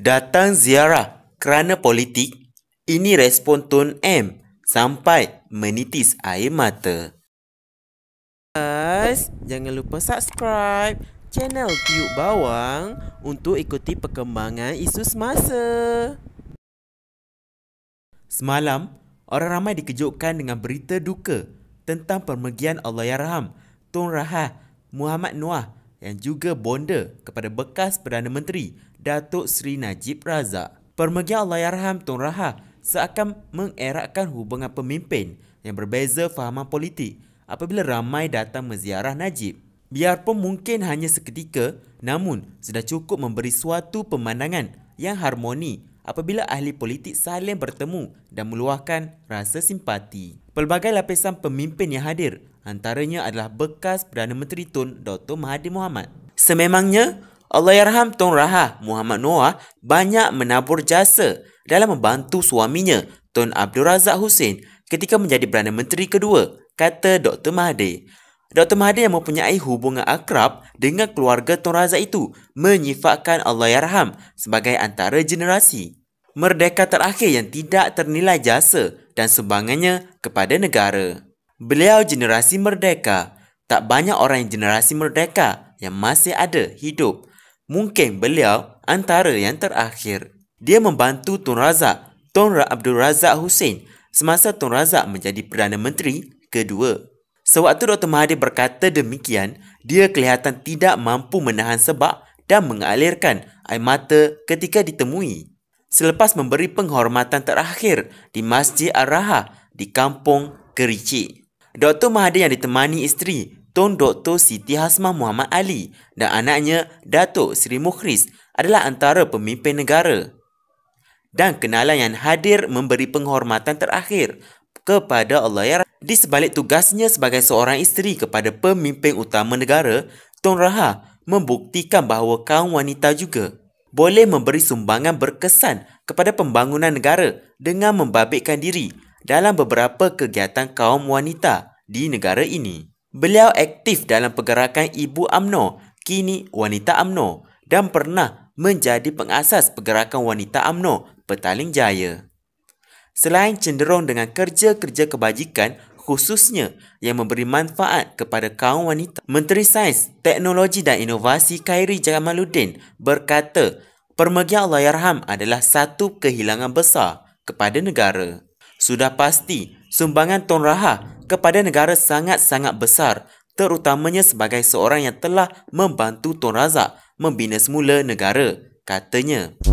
Datang ziarah kerana politik? Ini respon Tun M sampai menitis air mata. Guys, jangan lupa subscribe channel Piuk Bawang untuk ikuti perkembangan isu semasa. Semalam, orang ramai dikejutkan dengan berita duka tentang pemergian Allahyarham Tun Rahah Muhammad Noah yang juga bonda kepada bekas Perdana Menteri Datuk Seri Najib Razak. Permegia Allahyarham Tun Raha seakan mengeratkan hubungan pemimpin yang berbeza fahaman politik apabila ramai datang menziarah Najib. Biarpun mungkin hanya seketika, namun sudah cukup memberi suatu pemandangan yang harmoni apabila ahli politik saling bertemu dan meluahkan rasa simpati. Pelbagai lapisan pemimpin yang hadir antaranya adalah bekas Perdana Menteri Tun Dr. Mahathir Mohamad. Sememangnya, Allahyarham Tun Raha Muhammad Noah banyak menabur jasa dalam membantu suaminya Tun Abdul Razak Hussein ketika menjadi Perdana Menteri kedua, kata Dr. Mahathir. Dr. Mahathir yang mempunyai hubungan akrab dengan keluarga Tun Razak itu menyifatkan Allahyarham sebagai antara generasi merdeka terakhir yang tidak ternilai jasa dan sumbangannya kepada negara. Beliau generasi merdeka. Tak banyak orang yang generasi merdeka yang masih ada hidup. Mungkin beliau antara yang terakhir. Dia membantu Tun Razak, Tun Abdul Razak Hussein semasa Tun Razak menjadi Perdana Menteri kedua. Sewaktu Dr. Mahathir berkata demikian, dia kelihatan tidak mampu menahan sebab dan mengalirkan air mata ketika ditemui selepas memberi penghormatan terakhir di Masjid Ar-Raha di Kampung Kerici. Dr. Mahathir yang ditemani isteri Tun Dr. Siti Hasmah Muhammad Ali dan anaknya Datuk Seri Mukhris adalah antara pemimpin negara. Dan kenalan yang hadir memberi penghormatan terakhir kepada Allah Ya Di sebalik tugasnya sebagai seorang isteri kepada pemimpin utama negara, Tun Raha membuktikan bahawa kaum wanita juga boleh memberi sumbangan berkesan kepada pembangunan negara dengan membabitkan diri dalam beberapa kegiatan kaum wanita di negara ini. Beliau aktif dalam pergerakan Ibu Amno kini Wanita Amno dan pernah menjadi pengasas pergerakan Wanita Amno Petaling Jaya. Selain cenderung dengan kerja-kerja kebajikan khususnya yang memberi manfaat kepada kaum wanita. Menteri Sains, Teknologi dan Inovasi Khairi Jamaluddin berkata, Permagia Allahyarham adalah satu kehilangan besar kepada negara. Sudah pasti, sumbangan Tun Rahah kepada negara sangat-sangat besar, terutamanya sebagai seorang yang telah membantu Tun Razak membina semula negara, katanya.